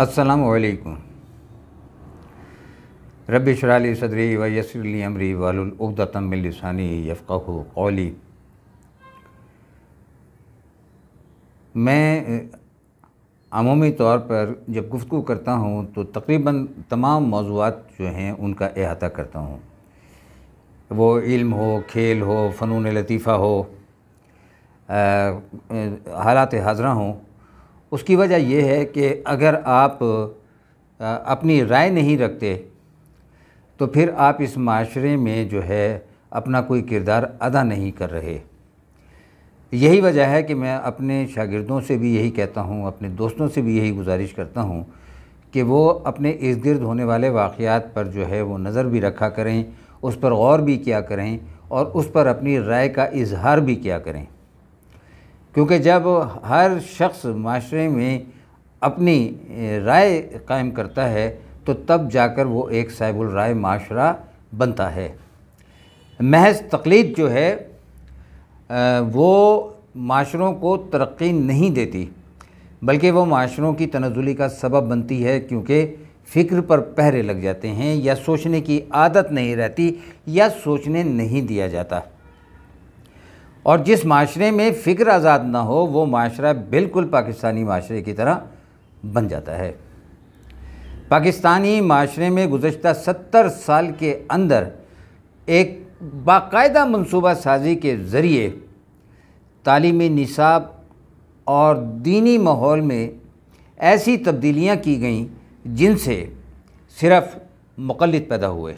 असलकुम रबी शराली सदरी व यसरली अमरी वालउदतमिलसानी यफ़ा कौली मैं अमूमी तौर पर जब गुफ्तु करता हूँ तो तकरीबन तमाम मौजूद जो हैं उनका अहाता करता हूँ वो इल्म हो खेल हो फ़नून लतीफ़ा हो हालात हाजरा हों उसकी वजह यह है कि अगर आप अपनी राय नहीं रखते तो फिर आप इस माशरे में जो है अपना कोई किरदार अदा नहीं कर रहे यही वजह है कि मैं अपने शागिर्दों से भी यही कहता हूँ अपने दोस्तों से भी यही गुजारिश करता हूँ कि वो अपने इर्द गिर्द होने वाले वाक़ात पर जो है वो नज़र भी रखा करें उस पर गौर भी किया करें और उस पर अपनी राय का इजहार भी किया करें क्योंकि जब हर शख्स माशरे में अपनी राय कायम करता है तो तब जाकर वो एक साहिबुल राय माशरा बनता है महज तकलीद जो है वो माशरों को तरक्की नहीं देती बल्कि वो माशरों की तनजुली का सबब बनती है क्योंकि फ़िक्र पर पहरे लग जाते हैं या सोचने की आदत नहीं रहती या सोचने नहीं दिया जाता और जिस माशरे में फ़िक्र आज़ाद ना हो वो माशरा बिल्कुल पाकिस्तानी माशरे की तरह बन जाता है पाकिस्तानी माशरे में गुज्त सत्तर साल के अंदर एक बाकायदा मनसूबा साजी के ज़रिए तालीमी निसाब और दीनी माहौल में ऐसी तब्दीलियाँ की गईं जिनसे सिर्फ मुकलद पैदा हुए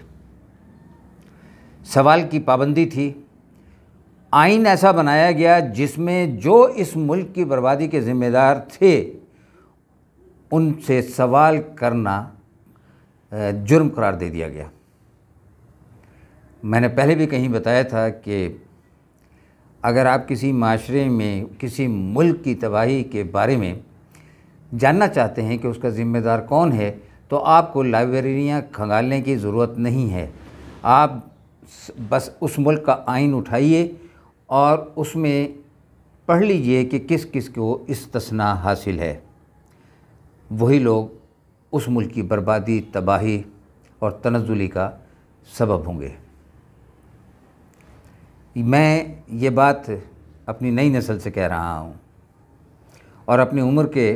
सवाल की पाबंदी थी आइन ऐसा बनाया गया जिसमें जो इस मुल्क की बर्बादी के ज़िम्मेदार थे उनसे सवाल करना जुर्म करार दे दिया गया मैंने पहले भी कहीं बताया था कि अगर आप किसी माशरे में किसी मुल्क की तबाही के बारे में जानना चाहते हैं कि उसका ज़िम्मेदार कौन है तो आपको लाइब्रेरियाँ खंगालने की ज़रूरत नहीं है आप बस उस मुल्क का आइन उठाइए और उसमें पढ़ लीजिए कि किस किस को इस्तना हासिल है वही लोग उस मुल्क की बर्बादी तबाही और तनजुली का सबब होंगे मैं ये बात अपनी नई नस्ल से कह रहा हूँ और अपनी उम्र के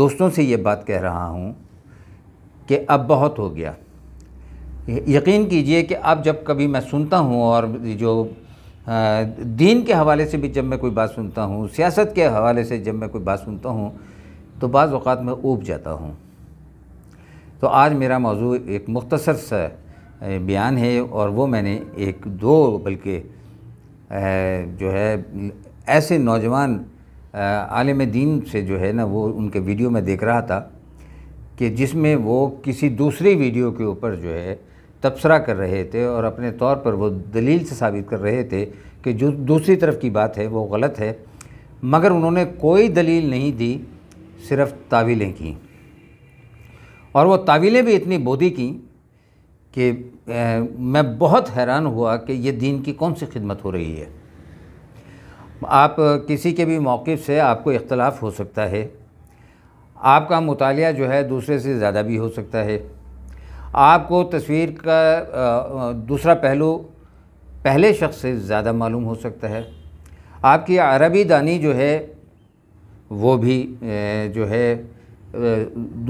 दोस्तों से ये बात कह रहा हूँ कि अब बहुत हो गया यकीन कीजिए कि अब जब कभी मैं सुनता हूँ और जो दीन के हवाले से भी जब मैं कोई बात सुनता हूँ सियासत के हवाले से जब मैं कोई बात सुनता हूँ तो बाज़ अवत मैं ऊब जाता हूँ तो आज मेरा मौजू एक मुख्तसर सा बयान है और वो मैंने एक दो बल्कि जो है ऐसे नौजवान आलम दीन से जो है ना वो उनके वीडियो में देख रहा था कि जिसमें वो किसी दूसरे वीडियो के ऊपर जो है तबसरा कर रहे थे और अपने तौर पर वो दलील से साबित कर रहे थे कि जो दूसरी तरफ की बात है वो गलत है मगर उन्होंने कोई दलील नहीं दी सिर्फ तावीलें की और वो तावीलें भी इतनी बोधी की कि मैं बहुत हैरान हुआ कि ये दीन की कौन सी खिदमत हो रही है आप किसी के भी मौक़ से आपको इख्तलाफ हो सकता है आपका मुताल जो है दूसरे से ज़्यादा भी हो सकता है आपको तस्वीर का दूसरा पहलू पहले शख्स से ज़्यादा मालूम हो सकता है आपकी अरबी दानी जो है वो भी जो है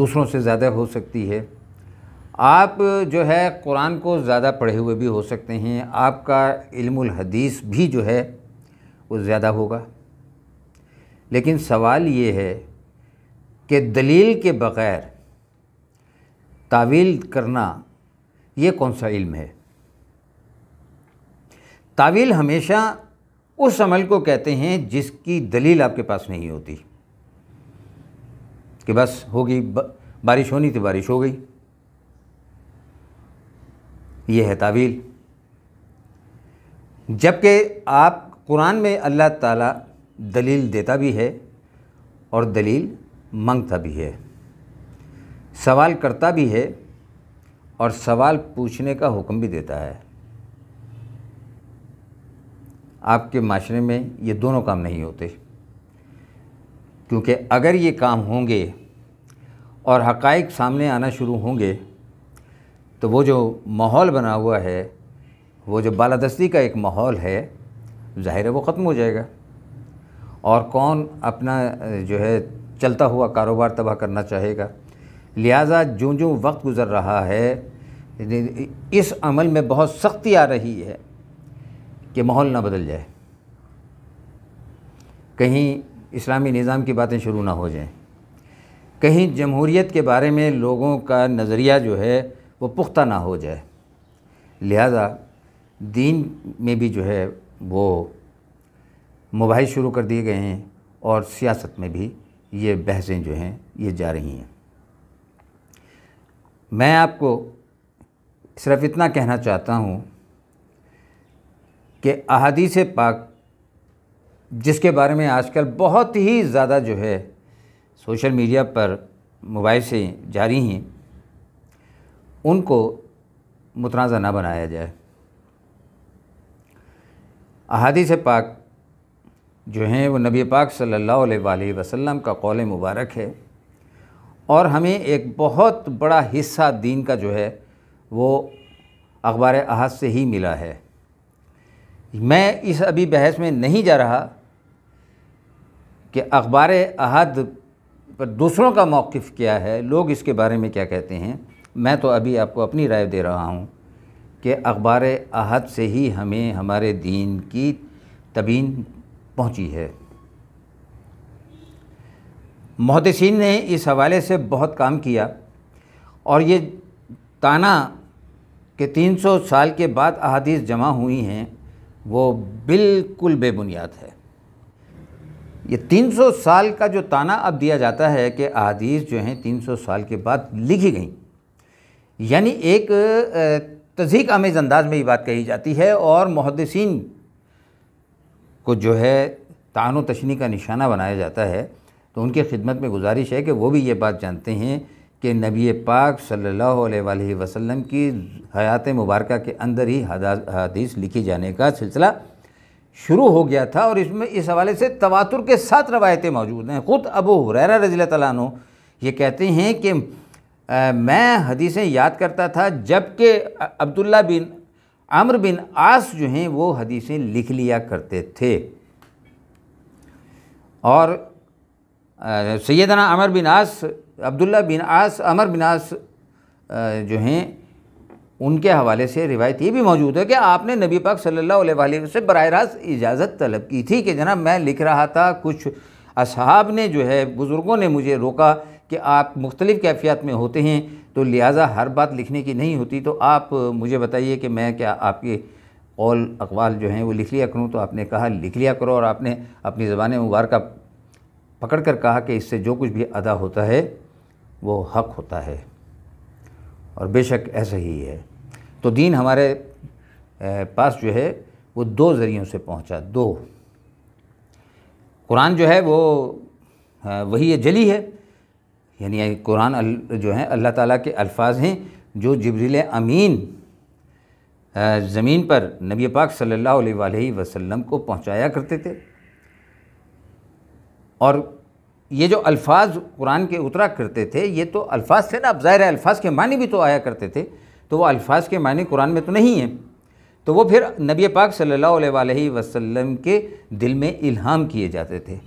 दूसरों से ज़्यादा हो सकती है आप जो है कुरान को ज़्यादा पढ़े हुए भी हो सकते हैं आपका इल्मुल हदीस भी जो है वो ज़्यादा होगा लेकिन सवाल ये है कि दलील के बग़ैर तावील करना ये कौन सा इल्म है तावील हमेशा उस अमल को कहते हैं जिसकी दलील आपके पास नहीं होती कि बस होगी बारिश होनी थी तो बारिश हो गई ये है तावील जबकि आप कुरान में अल्लाह ताला दलील देता भी है और दलील मांगता भी है सवाल करता भी है और सवाल पूछने का हुक्म भी देता है आपके माशरे में ये दोनों काम नहीं होते क्योंकि अगर ये काम होंगे और हकाइक सामने आना शुरू होंगे तो वो जो माहौल बना हुआ है वो जो बालादस्ती का एक माहौल है ज़ाहिर है वो ख़त्म हो जाएगा और कौन अपना जो है चलता हुआ कारोबार तबाह करना चाहेगा लिहाजा जो जो वक्त गुज़र रहा है इस अमल में बहुत सख्ती आ रही है कि माहौल ना बदल जाए कहीं इस्लामी निज़ाम की बातें शुरू ना हो जाएं कहीं जमहूरीत के बारे में लोगों का नज़रिया जो है वो पुख्ता ना हो जाए लिहाजा दीन में भी जो है वो मुबाइल शुरू कर दिए गए हैं और सियासत में भी ये बहसें जो हैं ये जा रही हैं मैं आपको सिर्फ इतना कहना चाहता हूँ कि अहादीस पाक जिसके बारे में आजकल बहुत ही ज़्यादा जो है सोशल मीडिया पर मोबाइल से जारी हैं उनको मुतनाज़ा ना बनाया जाए अहादीस पाक जो हैं वो नबी पाक सल्लल्लाहु अलैहि वसल्लम का कौल मुबारक है और हमें एक बहुत बड़ा हिस्सा दीन का जो है वो अखबार अहद से ही मिला है मैं इस अभी बहस में नहीं जा रहा कि अखबार अहद पर दूसरों का मौक़ क्या है लोग इसके बारे में क्या कहते हैं मैं तो अभी आपको अपनी राय दे रहा हूँ कि अखबार अहद से ही हमें हमारे दीन की तबीन पहुँची है महदसिन ने इस हवाले से बहुत काम किया और ये ताना कि 300 साल के बाद अहदीस जमा हुई हैं वो बिल्कुल बेबुनियाद है ये 300 साल का जो ताना अब दिया जाता है कि अदीस जो हैं 300 साल के बाद लिखी गई यानी एक तजीक आमेज़ अंदाज में ये बात कही जाती है और मुहदसिन को जो है तान तशनी का निशाना बनाया जाता है तो उनकी खिदमत में गुजारिश है कि वो भी ये बात जानते हैं कि नबी पाक सल्लल्लाहु अलैहि वसल्लम की हयात मुबारक के अंदर ही हदीस लिखी जाने का सिलसिला शुरू हो गया था और इसमें इस हवाले से तवातुर के साथ रवायतें मौजूद हैं ख़ुद अबू हुरैरा रजी तु ये कहते हैं कि आ, मैं हदीसें याद करता था जबकि अब्दुल्ला बिन अमर बिन आस जो हैं वो हदीसें लिख लिया करते थे और सैदना अमर बिन आस अब्दुल्ला बिन आस अमर बिन आस जो हैं उनके हवाले से रिवायत ये भी मौजूद है कि आपने नबी पाक सल्लल्लाहु अलैहि वसल्लम से बर रास्त इजाज़त तलब की थी कि जनाब मैं लिख रहा था कुछ असहाब ने जो है बुज़ुर्गों ने मुझे रोका कि आप मुख्तलिफ़ कैफियत में होते हैं तो लिहाजा हर बात लिखने की नहीं होती तो आप मुझे बताइए कि मैं क्या आपके कौल अकवाल जो हैं वो लिख लिया करूँ तो आपने कहा लिख लिया करो और आपने अपनी ज़बान मुबारक पकड़कर कहा कि इससे जो कुछ भी अदा होता है वो हक होता है और बेशक ऐसा ही है तो दीन हमारे पास जो है वो दो ज़रियों से पहुंचा दो कुरान जो है वो वही जली है यानी कुरान जो है अल्लाह ताला के अल्फाज हैं जो जबरील अमीन ज़मीन पर नबी पाक सल्लल्लाहु अलैहि वसल्लम को पहुंचाया करते थे और ये जो अल्फाज कुरान के उतरा करते थे ये तो अल्फाज थे ना अब ज़ाहिर अल्फाज के मानी भी तो आया करते थे तो वो अल्फाज के मानी कुरान में तो नहीं है तो वो फिर नबी पाक सल्लल्लाहु अलैहि वसल्लम के दिल में इल्हाम किए जाते थे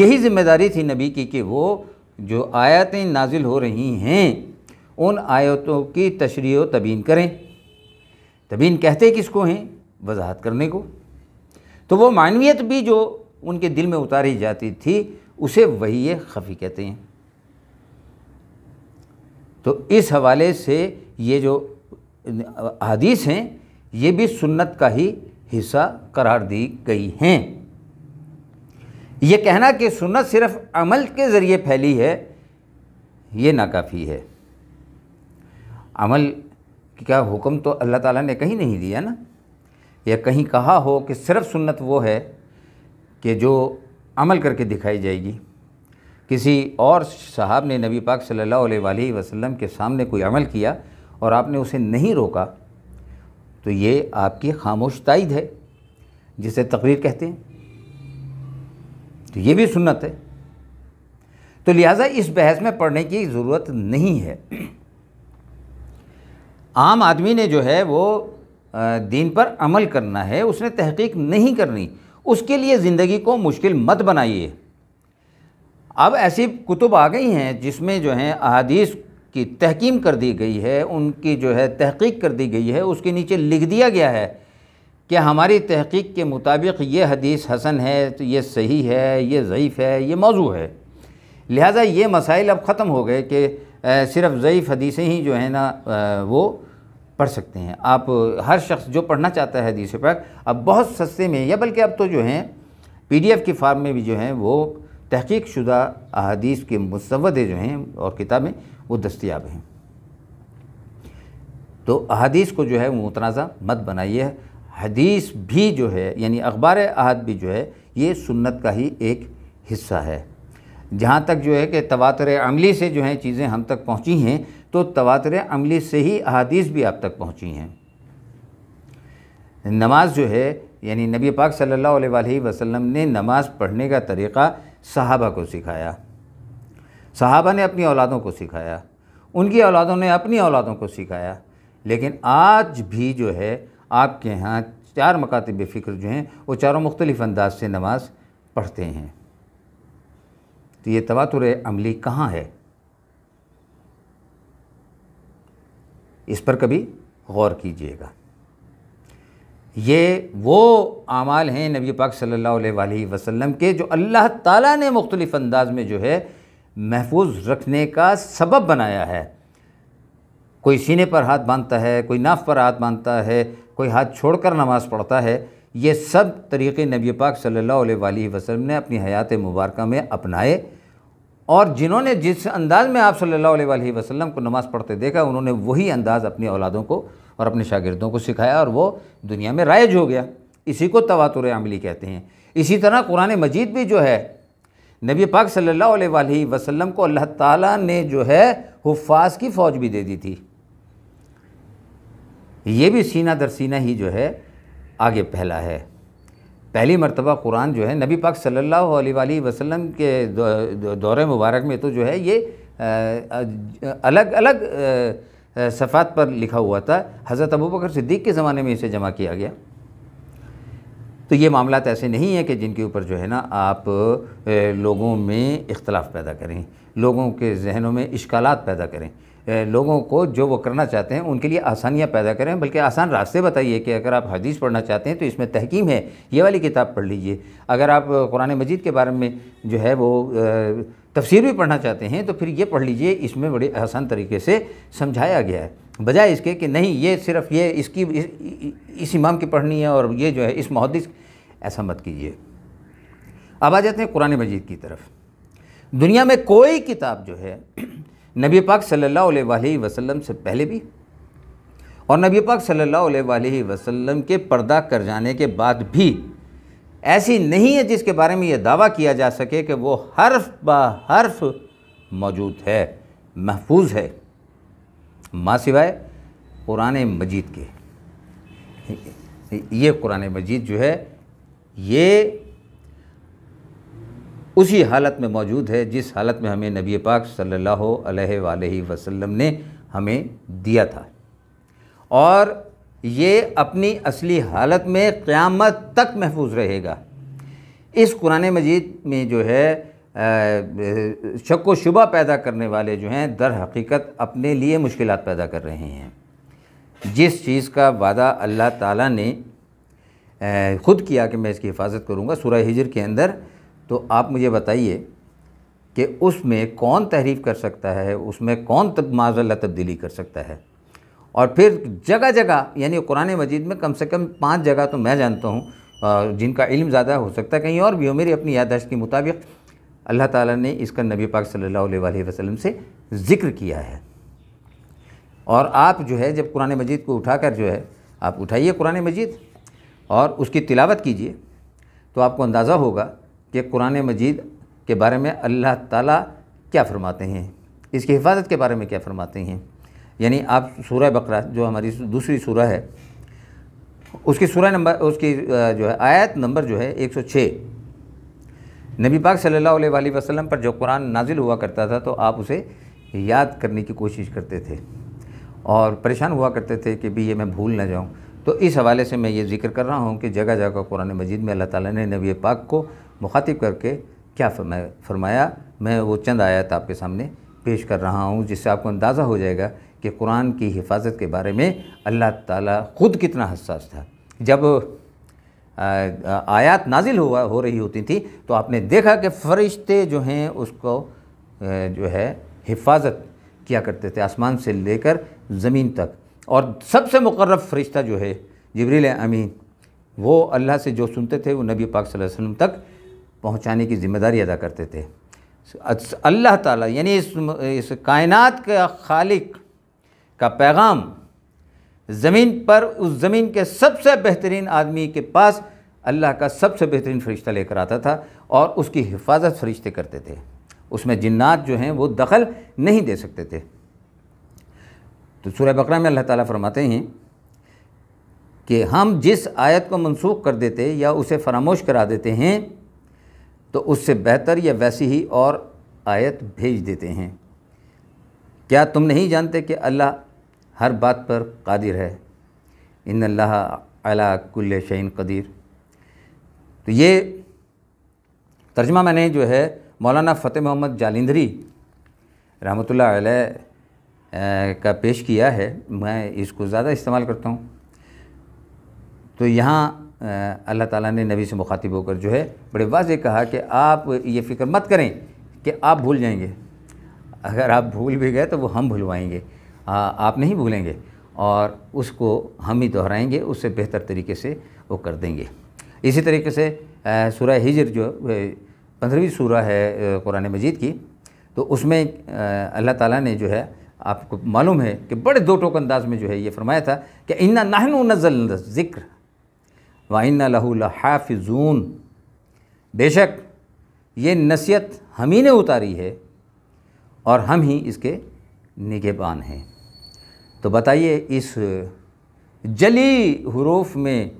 यही जिम्मेदारी थी नबी की कि वो जो आयतें नाजिल हो रही हैं उन आयतों की तशरी तबीन करें तबीन कहते किसको हैं वजाहत करने को तो वो मानवियत भी जो उनके दिल में उतारी जाती थी उसे वही खफ़ी कहते हैं तो इस हवाले से ये जो हदीस हैं ये भी सुन्नत का ही हिस्सा करार दी गई हैं ये कहना कि सुन्नत सिर्फ अमल के ज़रिए फैली है ये नाकाफ़ी है अमल का हुक्म तो अल्लाह ताला ने कहीं नहीं दिया ना या कहीं कहा हो कि सिर्फ सुन्नत वो है कि जो अमल करके दिखाई जाएगी किसी और साहब ने नबी पाक सल्लल्लाहु अलैहि वसल्लम के सामने कोई अमल किया और आपने उसे नहीं रोका तो ये आपकी खामोश तइद है जिसे तकरीर कहते हैं तो ये भी सुन्नत है तो लिहाजा इस बहस में पढ़ने की ज़रूरत नहीं है आम आदमी ने जो है वो दीन पर अमल करना है उसने तहकीक नहीं करनी उसके लिए ज़िंदगी को मुश्किल मत बनाइए अब ऐसी कुतुब आ गई हैं जिसमें जो है अदीस की तहकीम कर दी गई है उनकी जो है तहकीक कर दी गई है उसके नीचे लिख दिया गया है कि हमारी तहकीक के मुताबिक ये हदीस हसन है तो ये सही है ये ज़यीफ़ है ये मौजू है लिहाजा ये मसाइल अब ख़त्म हो गए कि सिर्फ़ ज़यीफ़ हदीसें ही जो है ना वो पढ़ सकते हैं आप हर शख्स जो पढ़ना चाहता है हदीस पाक अब बहुत सस्ते में या बल्कि अब तो जो हैं पीडीएफ के फार्म में भी जो हैं वो तहकीक शुदा के मुसवदे जो हैं और किताबें वो दस्तियाब हैं तो अदीस को जो है वो मुतनाज़ा मत बनाइए हदीस भी जो है यानी अखबार अहद भी जो है ये सुन्नत का ही एक हिस्सा है जहाँ तक जो है कि तवातर अमली से जो है चीज़ें हम तक पहुँची हैं तो तवातर अमली से ही अहादीस भी आप तक पहुँची हैं नमाज जो है यानी नबी पाक सल्लल्लाहु अलैहि वसल्लम ने नमाज़ पढ़ने का तरीक़ा सहाबा को सिखाया सहाबा ने अपनी औलादों को सिखाया उनकी औलादों ने अपनी औलादों को सिखाया लेकिन आज भी जो है आपके यहाँ चार मकातब फ़िक्र जो हैं वो चारों मुख्तलिफ़ अंदाज से नमाज पढ़ते हैं तो ये तवातुर अमली कहाँ है इस पर कभी गौर कीजिएगा ये वो अमाल हैं नबी पाक सल्लल्लाहु अलैहि वसल्लम के जो अल्लाह ताला ने मुख्तलिफ़ अंदाज में जो है महफूज रखने का सबब बनाया है कोई सीने पर हाथ बांधता है कोई नाफ पर हाथ बांधता है कोई हाथ छोड़कर नमाज़ पढ़ता है ये सब तरीक़े नबी पाक सल्लल्लाहु अलैहि वसल्लम ने अपनी हयात मुबारक में अपनाए और जिन्होंने जिस अंदाज में आप सल्लल्लाहु अलैहि वसल्लम को नमाज़ पढ़ते देखा उन्होंने वही अंदाज़ अपनी औलादों को और अपने शागिर्दों को सिखाया और वो दुनिया में राइज हो गया इसी को तवातुर अमली कहते हैं इसी तरह कुरान मजीद भी जो है नबी पाक सल्लल्लाहु अलैहि वसल्लम को अल्लाह ताला ने जो है हुफाज की फ़ौज भी दे दी थी ये भी सीना दर सीना ही जो है आगे पहला है पहली मरतबा कुरान जो है नबी पाक सल्लल्लाहु अलैहि वसल्लम के दौरे मुबारक में तो जो है ये अलग अलग सफ़ात पर लिखा हुआ था हज़रत अबू बकर सिद्दीक के ज़माने में इसे जमा किया गया तो ये मामला ऐसे नहीं है कि जिनके ऊपर जो है ना आप लोगों में इख्तलाफ पैदा करें लोगों के जहनों में इश्कालात पैदा करें लोगों को जो वो करना चाहते हैं उनके लिए आसानियाँ पैदा करें बल्कि आसान रास्ते बताइए कि अगर आप हदीस पढ़ना चाहते हैं तो इसमें तहकीम है ये वाली किताब पढ़ लीजिए अगर आप कुरान मजीद के बारे में जो है वो तफसीर भी पढ़ना चाहते हैं तो फिर ये पढ़ लीजिए इसमें बड़े आसान तरीके से समझाया गया है बजाय इसके कि नहीं ये सिर्फ ये इसकी इस, इस इमाम की पढ़नी है और ये जो है इस महदिस ऐसा मत कीजिए अब आ जाते हैं कुरान मजीद की तरफ दुनिया में कोई किताब जो है नबी पाक सल्लल्लाहु अलैहि वसल्लम से पहले भी और नबी पाक सल्लल्लाहु अलैहि वसल्लम के पर्दा कर जाने के बाद भी ऐसी नहीं है जिसके बारे में यह दावा किया जा सके कि वो हर्फ ब हर्फ मौजूद है महफूज है माँ सिवाय कुरान मजीद के ये कुरान मजीद जो है ये उसी हालत में मौजूद है जिस हालत में हमें नबी पाक सल्लल्लाहु अलैहि वसल्लम ने हमें दिया था और ये अपनी असली हालत में क़्यामत तक महफूज रहेगा इस कुरान मजीद में जो है शक व शुबा पैदा करने वाले जो हैं दर हकीकत अपने लिए मुश्किल पैदा कर रहे हैं जिस चीज़ का वादा अल्लाह ताला ने ख़ुद किया कि मैं इसकी हिफाजत करूँगा सूरह हिजर के अंदर तो आप मुझे बताइए कि उसमें कौन तहरीफ कर सकता है उसमें कौन तब माजल्ला तब्दीली कर सकता है और फिर जगह जगह यानी कुरान मजीद में कम से कम पाँच जगह तो मैं जानता हूँ जिनका इल्म ज़्यादा हो सकता है कहीं और भी हो मेरी अपनी यादाश्त के मुताबिक अल्लाह ताला ने इसका नबी पाक सल्लल्लाहु अलैहि वसल्लम से ज़िक्र किया है और आप जो है जब कुरान मजीद को उठाकर जो है आप उठाइए कुरान मजीद और उसकी तिलावत कीजिए तो आपको अंदाज़ा होगा कि कुरान मजीद के बारे में अल्लाह ताला क्या फ़रमाते हैं इसकी हिफाजत के बारे में क्या फ़रमाते हैं यानी आप सूरह बकरा जो हमारी दूसरी सूरह है उसकी सूरह नंबर उसकी जो है आयत नंबर जो है 106 नबी पाक सल्लल्लाहु अलैहि वसल्लम पर जो कुरान नाजिल हुआ करता था तो आप उसे याद करने की कोशिश करते थे और परेशान हुआ करते थे कि भी ये मैं भूल ना जाऊँ तो इस हवाले से मैं ये जिक्र कर रहा हूँ कि जगह जगह कुरान मजीद में अल्लाह ताला ने नबी पाक को मुखातिब करके क्या फरमाया फरमाया मैं वो चंद आयत आपके सामने पेश कर रहा हूँ जिससे आपको अंदाज़ा हो जाएगा कि कुरान की हिफाजत के बारे में अल्लाह ताला ख़ुद कितना हसास था जब आयात नाजिल हुआ हो रही होती थी तो आपने देखा कि फ़रिश्ते जो हैं उसको जो है हिफाजत किया करते थे आसमान से लेकर ज़मीन तक और सबसे मुकर्रब फ़रिश्ता जो है जबरील अमीन वो अल्लाह से जो सुनते थे वो नबी पाक सल्लल्लाहु अलैहि वसल्लम तक पहुँचाने की ज़िम्मेदारी अदा करते थे अल्लाह ताला यानी इस, इस कायनात के खालिक का पैगाम ज़मीन पर उस ज़मीन के सबसे बेहतरीन आदमी के पास अल्लाह का सबसे बेहतरीन फ़रिश्ता लेकर आता था और उसकी हिफाजत फरिश्ते करते थे उसमें जिन्नात जो हैं वो दखल नहीं दे सकते थे तो सूर्य बकरा में अल्लाह ताला फरमाते हैं कि हम जिस आयत को मनसूख कर देते या उसे फरामोश करा देते हैं तो उससे बेहतर या वैसी ही और आयत भेज देते हैं क्या तुम नहीं जानते कि अल्लाह हर बात पर कादिर है इन अल्लाह अला कुल शहीन कदीर तो ये तर्जमा मैंने जो है मौलाना फ़तेह मोहम्मद जालिंदरी रहमत का पेश किया है मैं इसको ज़्यादा इस्तेमाल करता हूँ तो यहाँ अल्लाह ताला ने नबी से मुखातिब होकर जो है बड़े वाजे कहा कि आप ये फ़िक्र मत करें कि आप भूल जाएंगे अगर आप भूल भी गए तो वो हम भूलवाएंगे आप नहीं भूलेंगे और उसको हम ही दोहराएंगे उससे बेहतर तरीके से वो कर देंगे इसी तरीके से सूरह हिजर जो पंद्रहवीं सूरह है कुरान मजीद की तो उसमें अल्लाह ताला ने जो है आपको मालूम है कि बड़े दो टोक अंदाज में जो है ये फरमाया था कि इन्ना नाहन नज़ल ज़िक्र वाइन लहूलहाफिजून बेशक ये नसीहत हम ही ने उतारी है और हम ही इसके निगेबान हैं तो बताइए इस जली हरूफ में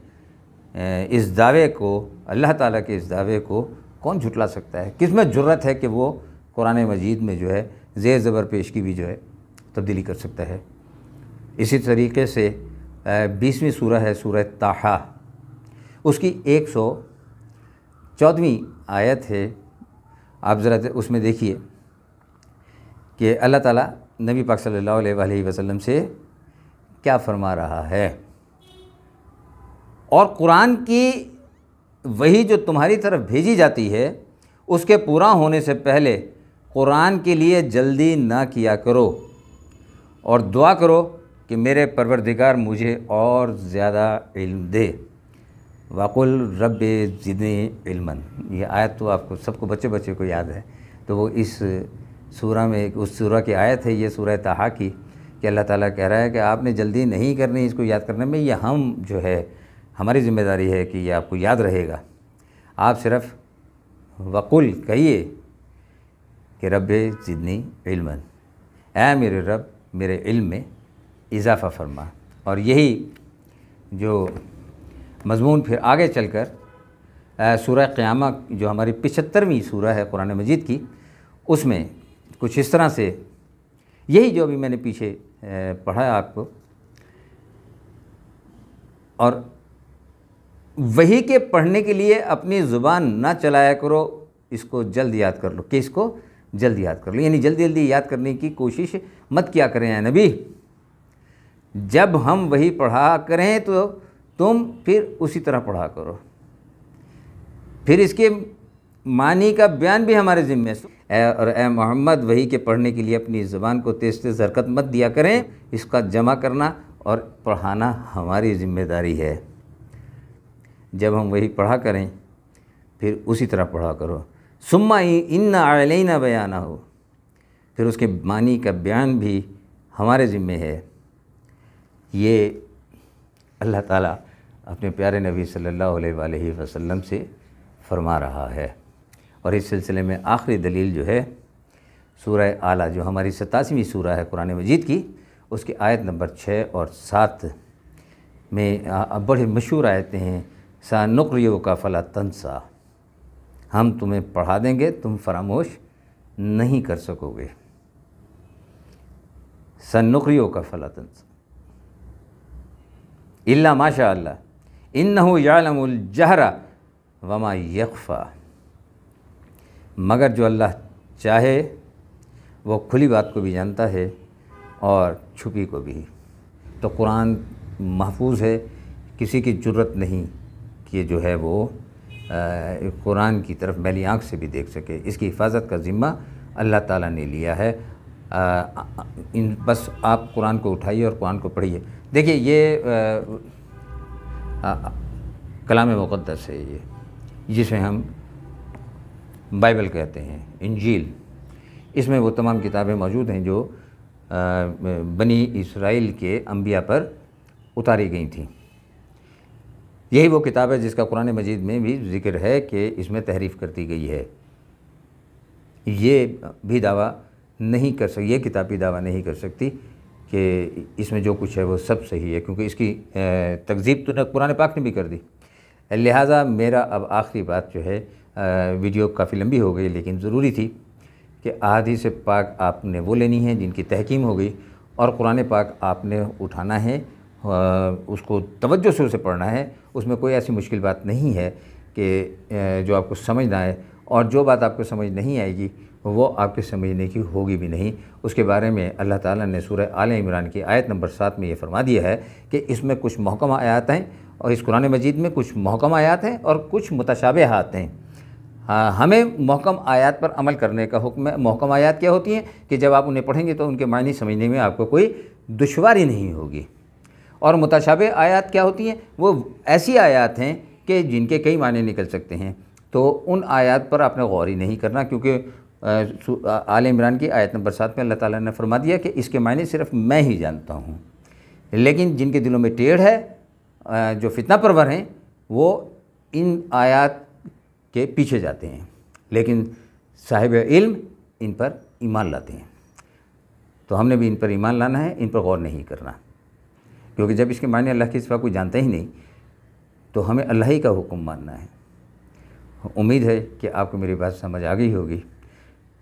इस दावे को अल्लाह ताला के इस दावे को कौन झुटला सकता है किस में ज़रूरत है कि वो कुरान मजीद में जो है ज़ेर ज़बर पेश की भी जो है तब्दीली कर सकता है इसी तरीके से बीसवीं सूरह है सूरह ताहा उसकी एक सौ चौदहवीं आयत है आप ज़रा उसमें देखिए कि अल्लाह ताला नबी पाक सल्लल्लाहु अलैहि वसल्लम से क्या फरमा रहा है और कुरान की वही जो तुम्हारी तरफ भेजी जाती है उसके पूरा होने से पहले कुरान के लिए जल्दी ना किया करो और दुआ करो कि मेरे परवरदिगार मुझे और ज़्यादा इल्म दे वाकुल रब जिदने इल्मन ये आयत तो आपको सबको बच्चे बच्चे को याद है तो वो इस सूरा में उस सूरा की आयत है ये सूरह तहा की कि अल्लाह ताला कह रहा है कि आपने जल्दी नहीं करनी इसको याद करने में ये हम जो है हमारी ज़िम्मेदारी है कि ये आपको याद रहेगा आप सिर्फ वकुल कहिए कि रब जिदनी इल्मन ए मेरे रब मेरे इल्म में इजाफ़ा फरमा और यही जो मजमून फिर आगे चल कर सूर्य क़्यामा जो हमारी पिछहत्तरवीं सूरह है कुरान मजीद की उसमें कुछ इस तरह से यही जो अभी मैंने पीछे पढ़ा आपको और वही के पढ़ने के लिए अपनी ज़ुबान ना चलाया करो इसको जल्द याद कर लो कि इसको जल्द याद कर लो यानी जल्दी जल्दी याद करने की कोशिश मत किया करें नबी जब हम वही पढ़ा करें तो तुम फिर उसी तरह पढ़ा करो फिर इसके मानी का बयान भी हमारे ज़िम्मे है और ए मोहम्मद वही के पढ़ने के लिए अपनी ज़बान को तेज तेज हरकत मत दिया करें इसका जमा करना और पढ़ाना हमारी ज़िम्मेदारी है जब हम वही पढ़ा करें फिर उसी तरह पढ़ा करो सुम्मा ना आलना बयाना हो फिर उसके मानी का बयान भी हमारे ज़िम्मे है ये अल्लाह ताला अपने प्यारे नबी सल्लल्लाहु अलैहि वसल्लम से फरमा रहा है और इस सिलसिले में आखिरी दलील जो है सूर आला जो हमारी सतासीवीं सूर है कुरान मजीद की उसकी आयत नंबर छः और सात में बड़े मशहूर आयतें हैं सा नुक्रियो का फला तनसा हम तुम्हें पढ़ा देंगे तुम फरामोश नहीं कर सकोगे सन नुक्रियो का फला तनसा इल्ला माशा अल्लाह इन जहरा वमा यकफ़ा मगर जो अल्लाह चाहे वो खुली बात को भी जानता है और छुपी को भी तो कुरान महफूज है किसी की ज़रूरत नहीं कि जो है वो कुरान की तरफ मैली आँख से भी देख सके इसकी हिफाजत का ज़िम्मा अल्लाह ताला ने लिया है आ, इन बस आप कुरान को उठाइए और कुरान को पढ़िए देखिए ये आ, कलाम मुक़दस है ये जिसे हम बाइबल कहते हैं इंजील इसमें वो तमाम किताबें मौजूद हैं जो बनी इसराइल के अंबिया पर उतारी गई थी यही वो किताब है जिसका कुरान मजीद में भी जिक्र है कि इसमें तहरीफ़ कर दी गई है ये भी दावा नहीं कर सकती ये किताब भी दावा नहीं कर सकती कि इसमें जो कुछ है वो सब सही है क्योंकि इसकी तकजीब तो कुरान पाक ने भी कर दी लिहाजा मेरा अब आखिरी बात जो है वीडियो काफ़ी लंबी हो गई लेकिन ज़रूरी थी कि आधी से पाक आपने वो लेनी है जिनकी तहकीम हो गई और कुरान पाक आपने उठाना है उसको तवज्जो से उसे पढ़ना है उसमें कोई ऐसी मुश्किल बात नहीं है कि जो आपको समझ ना आए और जो बात आपको समझ नहीं आएगी वो आपके समझने की होगी भी नहीं उसके बारे में अल्लाह ताला ने सूरह आल इमरान की आयत नंबर सात में ये फरमा दिया है कि इसमें कुछ महकम आयात हैं और इस कुरान मजीद में कुछ महकम आयात हैं और कुछ मुतशाबे हाथ हैं हाँ, हमें महकम आयात पर अमल करने का हुक्म है महकम आयात क्या होती हैं कि जब आप उन्हें पढ़ेंगे तो उनके मायने समझने में आपको कोई दुशारी नहीं होगी और मुतशाब आयात क्या होती हैं वो ऐसी आयात हैं कि जिनके कई मायने निकल सकते हैं तो उन आयात पर आपने गौरी नहीं करना क्योंकि आल इमरान की आयत नंबर सात में अल्लाह ताला ने फरमा दिया कि इसके मायने सिर्फ मैं ही जानता हूँ लेकिन जिनके दिलों में टेढ़ है जो फितना परवर हैं वो इन आयात के पीछे जाते हैं लेकिन साहिब इल्म इन पर ईमान लाते हैं तो हमने भी इन पर ईमान लाना है इन पर गौर नहीं करना क्योंकि जब इसके मायने अल्लाह के सिवा कोई जानता ही नहीं तो हमें अल्लाह ही का हुक्म मानना है उम्मीद है कि आपको मेरी बात समझ आ गई होगी